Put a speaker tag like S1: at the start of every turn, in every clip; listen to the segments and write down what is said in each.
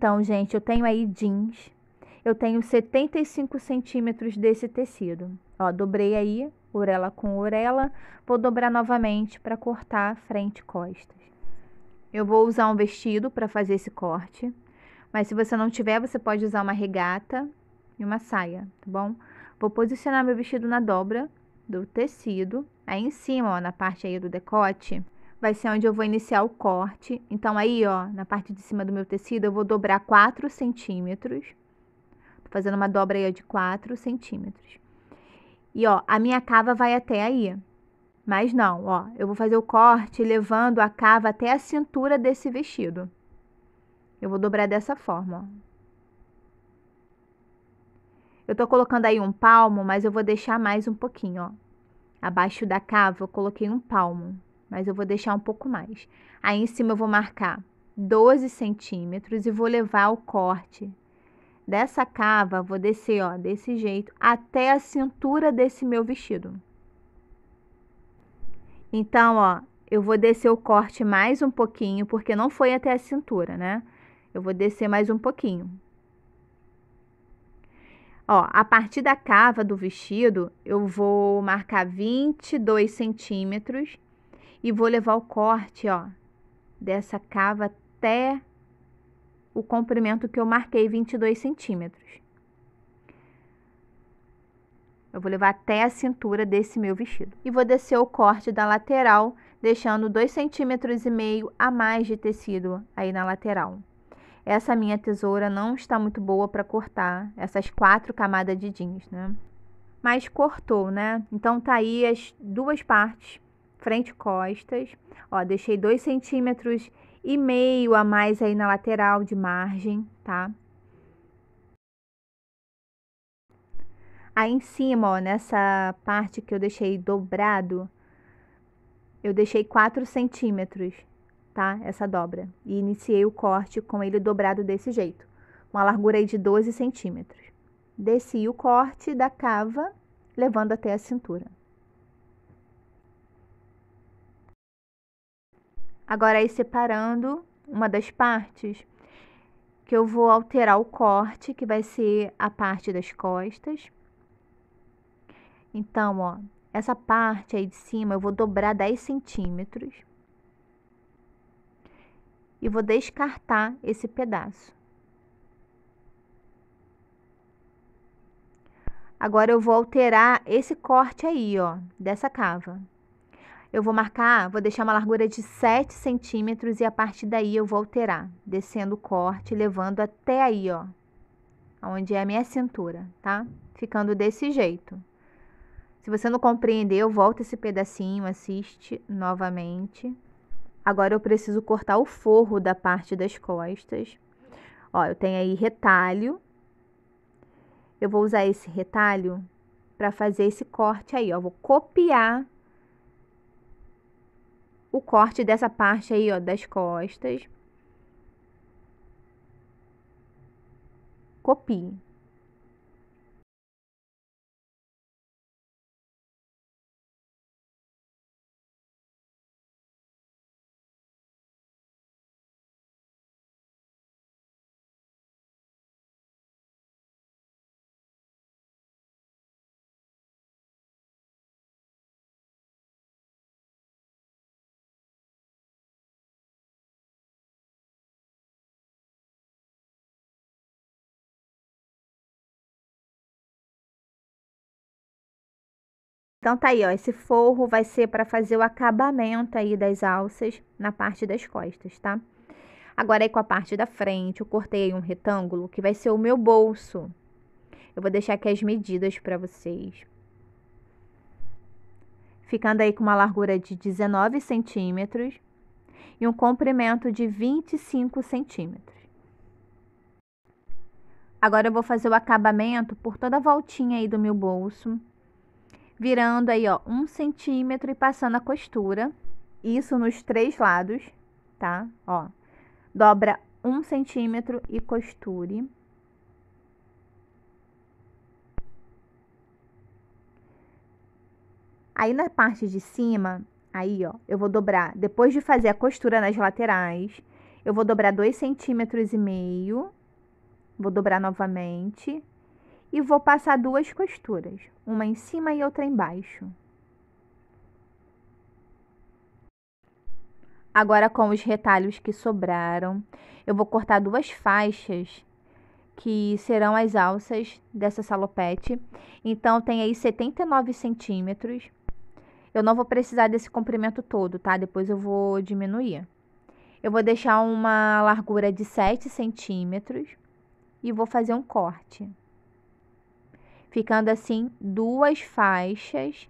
S1: Então, gente, eu tenho aí jeans. Eu tenho 75 centímetros desse tecido. Ó, dobrei aí, orelha com orelha. Vou dobrar novamente para cortar frente e costas. Eu vou usar um vestido para fazer esse corte. Mas se você não tiver, você pode usar uma regata e uma saia, tá bom? Vou posicionar meu vestido na dobra do tecido. Aí em cima, ó, na parte aí do decote, vai ser onde eu vou iniciar o corte. Então, aí, ó, na parte de cima do meu tecido, eu vou dobrar 4 centímetros. Tô fazendo uma dobra aí ó, de 4 centímetros. E, ó, a minha cava vai até aí. Mas não, ó, eu vou fazer o corte levando a cava até a cintura desse vestido. Eu vou dobrar dessa forma, ó. Eu tô colocando aí um palmo, mas eu vou deixar mais um pouquinho, ó. Abaixo da cava eu coloquei um palmo mas eu vou deixar um pouco mais. Aí em cima eu vou marcar 12 centímetros e vou levar o corte dessa cava, vou descer, ó, desse jeito, até a cintura desse meu vestido. Então, ó, eu vou descer o corte mais um pouquinho, porque não foi até a cintura, né? Eu vou descer mais um pouquinho. Ó, a partir da cava do vestido, eu vou marcar 22 centímetros e vou levar o corte, ó, dessa cava até o comprimento que eu marquei, 22 centímetros. Eu vou levar até a cintura desse meu vestido. E vou descer o corte da lateral, deixando 2,5 centímetros e meio a mais de tecido aí na lateral. Essa minha tesoura não está muito boa para cortar essas quatro camadas de jeans, né? Mas cortou, né? Então tá aí as duas partes frente costas. Ó, deixei dois centímetros e meio a mais aí na lateral de margem, tá? Aí em cima, ó, nessa parte que eu deixei dobrado, eu deixei quatro centímetros, tá? Essa dobra. E iniciei o corte com ele dobrado desse jeito. Uma largura aí de 12 centímetros. Desci o corte da cava, levando até a cintura. Agora, aí separando uma das partes, que eu vou alterar o corte, que vai ser a parte das costas. Então, ó, essa parte aí de cima eu vou dobrar 10 centímetros. E vou descartar esse pedaço. Agora, eu vou alterar esse corte aí, ó, dessa cava. Eu vou marcar, vou deixar uma largura de 7 centímetros e a partir daí eu vou alterar, descendo o corte, levando até aí, ó, onde é a minha cintura, tá? Ficando desse jeito. Se você não compreendeu, volta esse pedacinho, assiste novamente. Agora eu preciso cortar o forro da parte das costas. Ó, eu tenho aí retalho. Eu vou usar esse retalho para fazer esse corte aí, ó. Vou copiar o corte dessa parte aí, ó, das costas. Copie. Então tá aí, ó, esse forro vai ser para fazer o acabamento aí das alças na parte das costas, tá? Agora aí com a parte da frente, eu cortei um retângulo que vai ser o meu bolso. Eu vou deixar aqui as medidas para vocês. Ficando aí com uma largura de 19 centímetros e um comprimento de 25 centímetros. Agora eu vou fazer o acabamento por toda a voltinha aí do meu bolso virando aí, ó, um centímetro e passando a costura. Isso nos três lados, tá? Ó, dobra um centímetro e costure. Aí na parte de cima, aí, ó, eu vou dobrar, depois de fazer a costura nas laterais, eu vou dobrar dois centímetros e meio, vou dobrar novamente, e vou passar duas costuras, uma em cima e outra embaixo. Agora, com os retalhos que sobraram, eu vou cortar duas faixas que serão as alças dessa salopete. Então, tem aí 79 centímetros. Eu não vou precisar desse comprimento todo, tá? Depois eu vou diminuir. Eu vou deixar uma largura de 7 centímetros e vou fazer um corte ficando assim duas faixas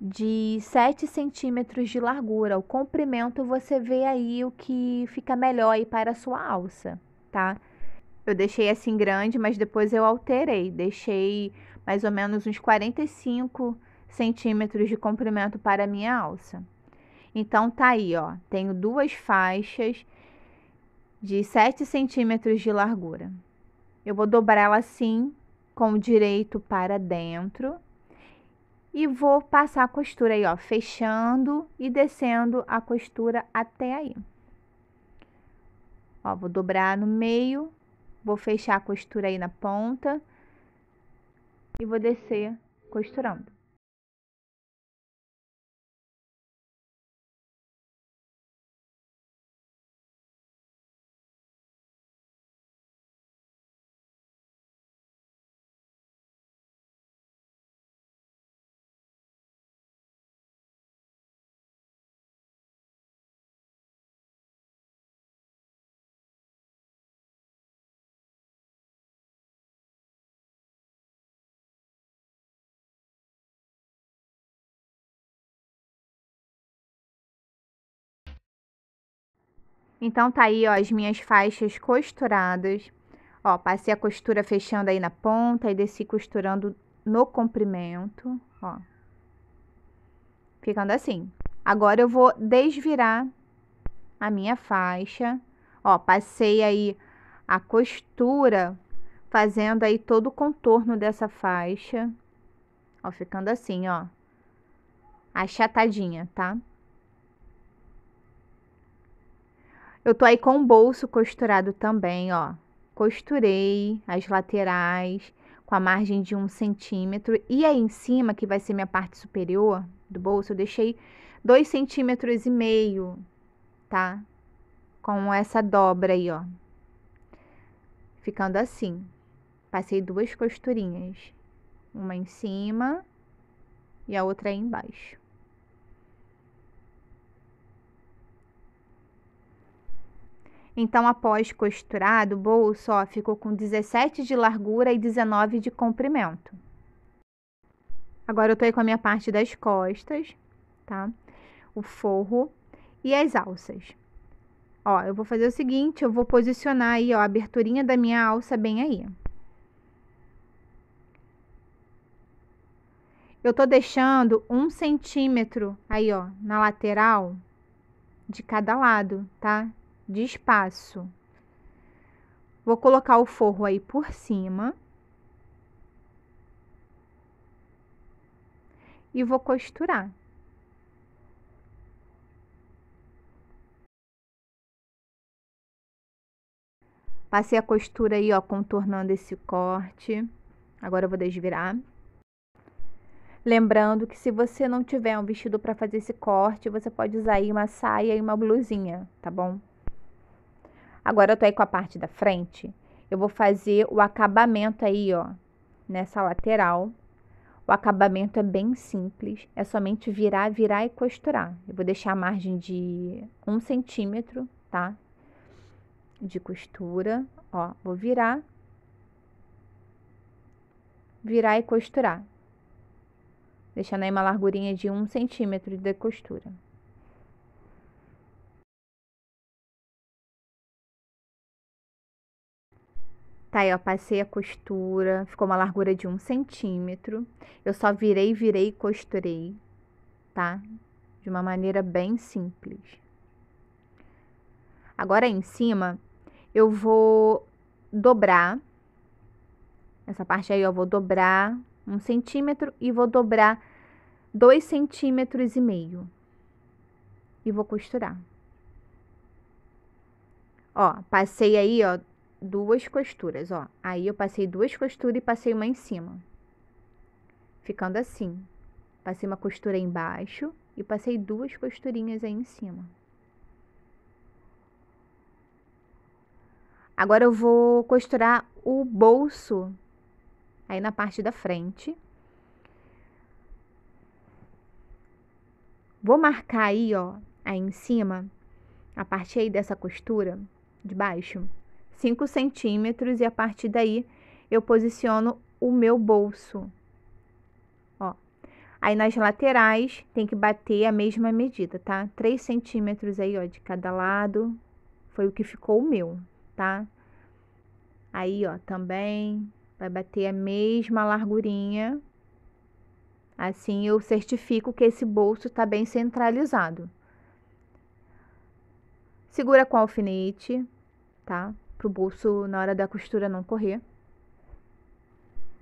S1: de 7 centímetros de largura. O comprimento você vê aí o que fica melhor aí para a sua alça, tá? Eu deixei assim grande, mas depois eu alterei. Deixei mais ou menos uns 45 centímetros de comprimento para a minha alça. Então, tá aí, ó. Tenho duas faixas de 7 centímetros de largura. Eu vou dobrar ela assim com o direito para dentro e vou passar a costura aí, ó, fechando e descendo a costura até aí. Ó, vou dobrar no meio, vou fechar a costura aí na ponta e vou descer costurando. Então tá aí, ó, as minhas faixas costuradas. Ó, passei a costura fechando aí na ponta e desci costurando no comprimento, ó. Ficando assim. Agora eu vou desvirar a minha faixa. Ó, passei aí a costura fazendo aí todo o contorno dessa faixa. Ó, ficando assim, ó. Achatadinha, tá? Eu tô aí com o bolso costurado também, ó. Costurei as laterais com a margem de um centímetro. E aí em cima, que vai ser minha parte superior do bolso, eu deixei dois centímetros e meio, tá? Com essa dobra aí, ó. Ficando assim. Passei duas costurinhas. Uma em cima e a outra aí embaixo. Então, após costurado, o bolso ó, ficou com 17 de largura e 19 de comprimento. Agora eu tô aí com a minha parte das costas, tá? O forro e as alças. Ó, eu vou fazer o seguinte, eu vou posicionar aí, ó, a aberturinha da minha alça bem aí. Eu tô deixando um centímetro aí, ó, na lateral de cada lado, tá? de espaço. Vou colocar o forro aí por cima. E vou costurar. Passei a costura aí, ó, contornando esse corte. Agora eu vou desvirar. Lembrando que se você não tiver um vestido para fazer esse corte, você pode usar aí uma saia e uma blusinha, tá bom? Agora eu tô aí com a parte da frente, eu vou fazer o acabamento aí, ó, nessa lateral. O acabamento é bem simples, é somente virar, virar e costurar. Eu vou deixar a margem de um centímetro, tá? De costura, ó, vou virar, virar e costurar, deixando aí uma largurinha de um centímetro de costura. Tá aí, ó, passei a costura, ficou uma largura de um centímetro. Eu só virei, virei e costurei, tá? De uma maneira bem simples. Agora em cima, eu vou dobrar. Essa parte aí, ó, vou dobrar um centímetro e vou dobrar dois centímetros e meio. E vou costurar. Ó, passei aí, ó, duas costuras, ó. Aí eu passei duas costuras e passei uma em cima. Ficando assim. Passei uma costura embaixo e passei duas costurinhas aí em cima. Agora eu vou costurar o bolso aí na parte da frente. Vou marcar aí, ó, aí em cima, a parte aí dessa costura de baixo, 5 centímetros e a partir daí eu posiciono o meu bolso. Ó. Aí nas laterais tem que bater a mesma medida, tá? 3 centímetros aí, ó, de cada lado. Foi o que ficou o meu, tá? Aí, ó, também vai bater a mesma largurinha. Assim eu certifico que esse bolso tá bem centralizado. Segura com alfinete, tá? pro bolso na hora da costura não correr.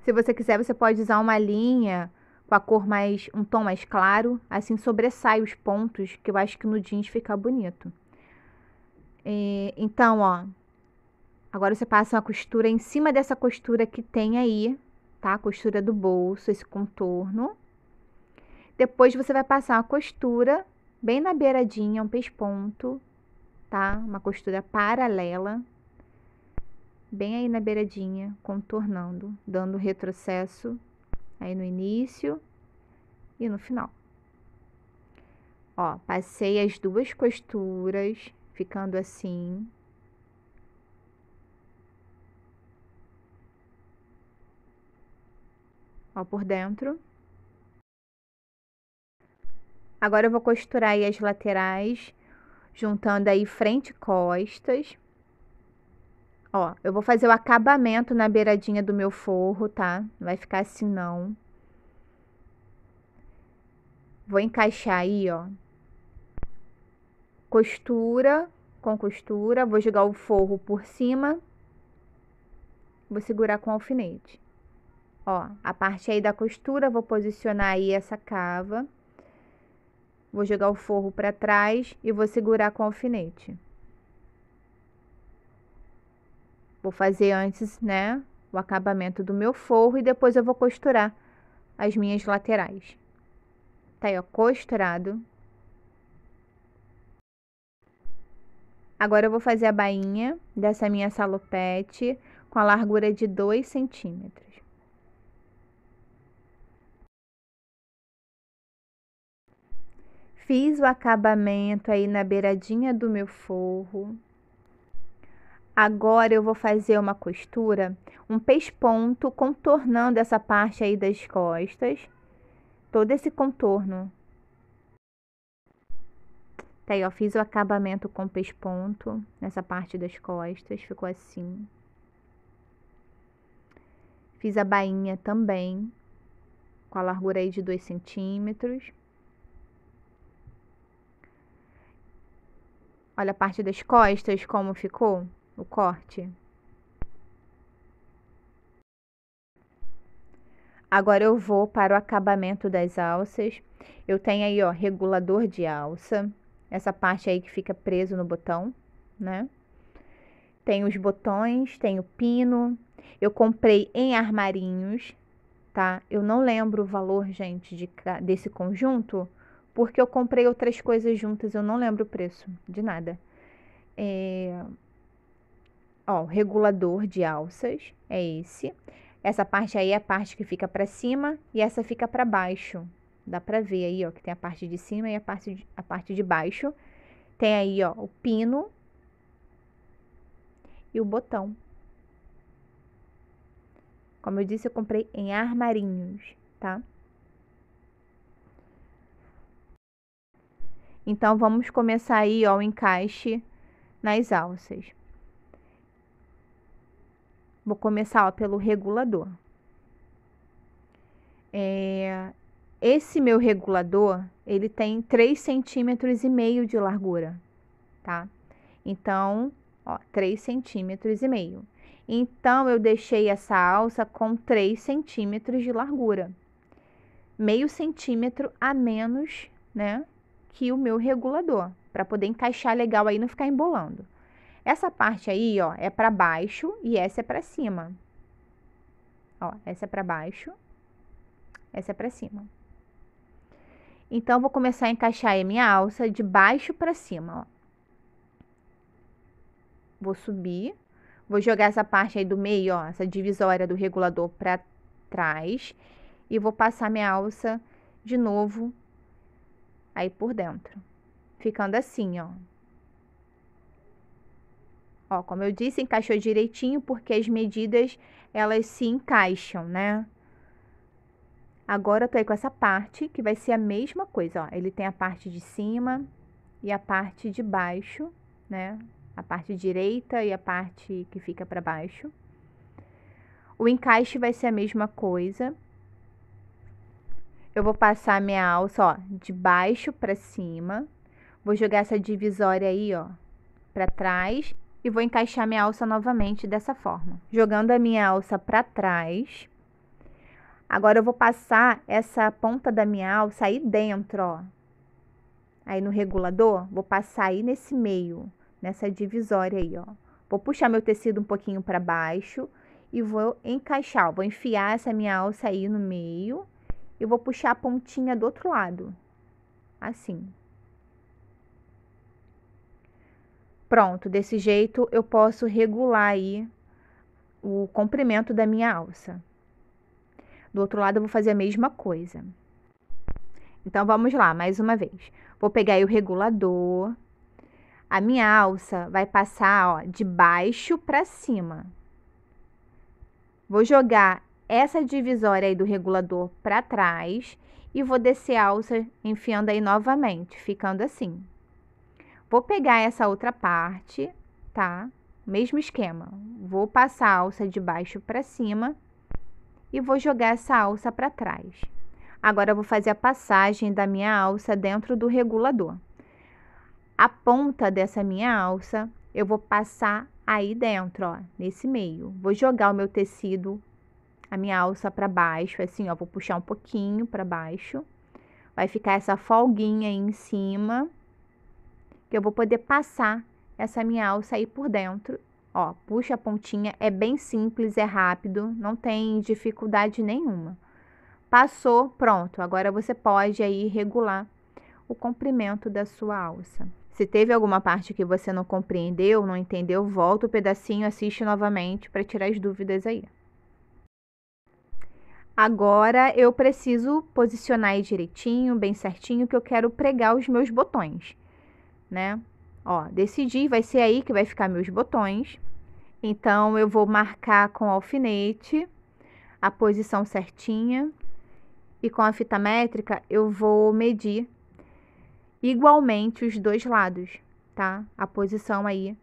S1: Se você quiser, você pode usar uma linha com a cor mais um tom mais claro, assim sobressai os pontos que eu acho que no jeans fica bonito. E, então, ó, agora você passa uma costura em cima dessa costura que tem aí, tá? A costura do bolso, esse contorno. Depois você vai passar uma costura bem na beiradinha, um pesponto, tá? Uma costura paralela bem aí na beiradinha, contornando, dando retrocesso aí no início e no final. Ó, passei as duas costuras, ficando assim. Ó, por dentro. Agora eu vou costurar aí as laterais, juntando aí frente e costas. Ó, eu vou fazer o acabamento na beiradinha do meu forro, tá? Não vai ficar assim, não. Vou encaixar aí, ó. Costura com costura. Vou jogar o forro por cima. Vou segurar com alfinete. Ó, a parte aí da costura, vou posicionar aí essa cava. Vou jogar o forro para trás e vou segurar com alfinete. Vou fazer antes, né, o acabamento do meu forro e depois eu vou costurar as minhas laterais. Tá aí, ó, costurado. Agora eu vou fazer a bainha dessa minha salopete com a largura de 2 centímetros. Fiz o acabamento aí na beiradinha do meu forro. Agora eu vou fazer uma costura, um pesponto contornando essa parte aí das costas. Todo esse contorno. Tá aí, ó, fiz o acabamento com pesponto nessa parte das costas, ficou assim. Fiz a bainha também, com a largura aí de 2 centímetros. Olha a parte das costas como ficou o corte. Agora eu vou para o acabamento das alças. Eu tenho aí, ó, regulador de alça. Essa parte aí que fica preso no botão, né? Tem os botões, tem o pino. Eu comprei em armarinhos, tá? Eu não lembro o valor, gente, de, desse conjunto, porque eu comprei outras coisas juntas. Eu não lembro o preço de nada. É, ó, regulador de alças, é esse. Essa parte aí é a parte que fica para cima e essa fica para baixo. Dá para ver aí, ó, que tem a parte de cima e a parte de, a parte de baixo. Tem aí, ó, o pino e o botão. Como eu disse, eu comprei em armarinhos, tá? Então, vamos começar aí, ó, o encaixe nas alças. Vou começar ó, pelo regulador. É, esse meu regulador, ele tem 3 centímetros e meio de largura, tá? Então, ó, 3 centímetros e meio. Então, eu deixei essa alça com 3 centímetros de largura. Meio centímetro a menos, né, que o meu regulador, para poder encaixar legal aí e não ficar embolando. Essa parte aí, ó, é para baixo e essa é para cima. Ó, essa é para baixo, essa é para cima. Então, vou começar a encaixar a minha alça de baixo para cima, ó. Vou subir, vou jogar essa parte aí do meio, ó, essa divisória do regulador para trás e vou passar minha alça de novo aí por dentro. Ficando assim, ó, Ó, como eu disse, encaixou direitinho porque as medidas elas se encaixam, né? Agora eu tô aí com essa parte que vai ser a mesma coisa, ó. Ele tem a parte de cima e a parte de baixo, né? A parte direita e a parte que fica para baixo. O encaixe vai ser a mesma coisa. Eu vou passar minha alça, ó, de baixo para cima. Vou jogar essa divisória aí, ó, para trás e vou encaixar minha alça novamente dessa forma. Jogando a minha alça para trás. Agora eu vou passar essa ponta da minha alça aí dentro, ó. Aí no regulador, vou passar aí nesse meio, nessa divisória aí, ó. Vou puxar meu tecido um pouquinho para baixo e vou encaixar, ó. vou enfiar essa minha alça aí no meio e vou puxar a pontinha do outro lado. Assim. Pronto, desse jeito eu posso regular aí o comprimento da minha alça. Do outro lado eu vou fazer a mesma coisa. Então vamos lá, mais uma vez. Vou pegar aí o regulador. A minha alça vai passar, ó, de baixo para cima. Vou jogar essa divisória aí do regulador para trás e vou descer a alça enfiando aí novamente, ficando assim. Vou pegar essa outra parte, tá? Mesmo esquema. Vou passar a alça de baixo para cima e vou jogar essa alça para trás. Agora, eu vou fazer a passagem da minha alça dentro do regulador. A ponta dessa minha alça, eu vou passar aí dentro, ó, nesse meio. Vou jogar o meu tecido, a minha alça para baixo, assim, ó, vou puxar um pouquinho para baixo. Vai ficar essa folguinha aí em cima que eu vou poder passar essa minha alça aí por dentro. Ó, puxa a pontinha, é bem simples, é rápido, não tem dificuldade nenhuma. Passou, pronto. Agora você pode aí regular o comprimento da sua alça. Se teve alguma parte que você não compreendeu, não entendeu, volta o pedacinho, assiste novamente para tirar as dúvidas aí. Agora eu preciso posicionar direitinho, bem certinho, que eu quero pregar os meus botões né? Ó, decidi, vai ser aí que vai ficar meus botões. Então, eu vou marcar com alfinete a posição certinha. E com a fita métrica, eu vou medir igualmente os dois lados, tá? A posição aí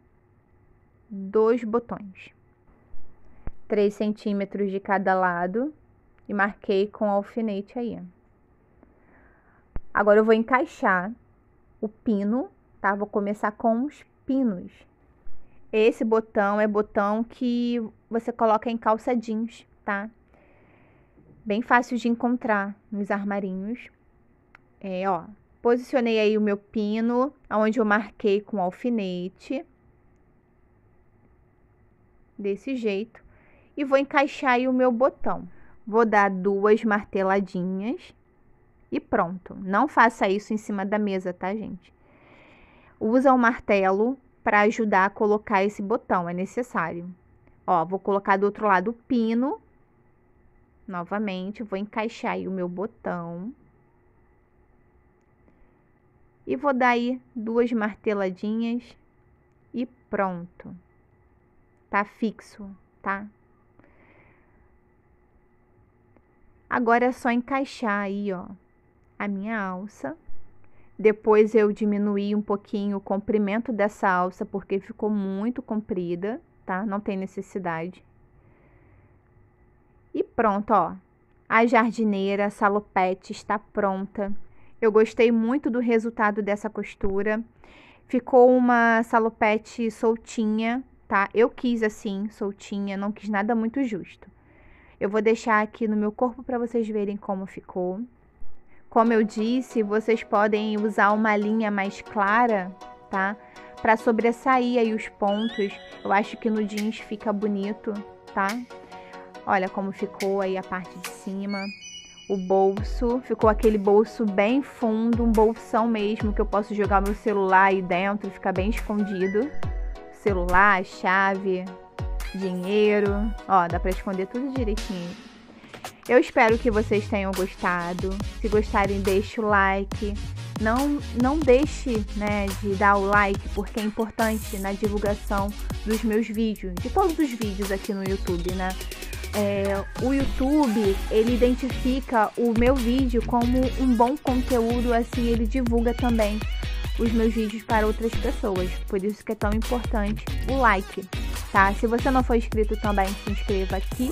S1: dos botões. 3 centímetros de cada lado e marquei com alfinete aí. Agora eu vou encaixar o pino tá? Vou começar com os pinos. Esse botão é botão que você coloca em calça jeans, tá? Bem fácil de encontrar nos armarinhos. É, ó, posicionei aí o meu pino, onde eu marquei com alfinete. Desse jeito. E vou encaixar aí o meu botão. Vou dar duas marteladinhas e pronto. Não faça isso em cima da mesa, tá, gente? usa o martelo para ajudar a colocar esse botão, é necessário. Ó, vou colocar do outro lado o pino. Novamente, vou encaixar aí o meu botão. E vou dar aí duas marteladinhas e pronto. Tá fixo, tá? Agora é só encaixar aí, ó, a minha alça. Depois eu diminuí um pouquinho o comprimento dessa alça porque ficou muito comprida, tá? Não tem necessidade. E pronto, ó. A jardineira, a salopete está pronta. Eu gostei muito do resultado dessa costura. Ficou uma salopete soltinha, tá? Eu quis assim, soltinha, não quis nada muito justo. Eu vou deixar aqui no meu corpo para vocês verem como ficou. Como eu disse, vocês podem usar uma linha mais clara, tá? Para sobressair aí os pontos. Eu acho que no jeans fica bonito, tá? Olha como ficou aí a parte de cima. O bolso, ficou aquele bolso bem fundo, um bolsão mesmo que eu posso jogar meu celular aí dentro, fica bem escondido. Celular, chave, dinheiro, ó, dá para esconder tudo direitinho. Eu espero que vocês tenham gostado. Se gostarem, deixe o like. Não, não deixe né, de dar o like, porque é importante na divulgação dos meus vídeos, de todos os vídeos aqui no YouTube, né? É, o YouTube ele identifica o meu vídeo como um bom conteúdo, assim ele divulga também os meus vídeos para outras pessoas. Por isso que é tão importante o like, tá? Se você não for inscrito também, se inscreva aqui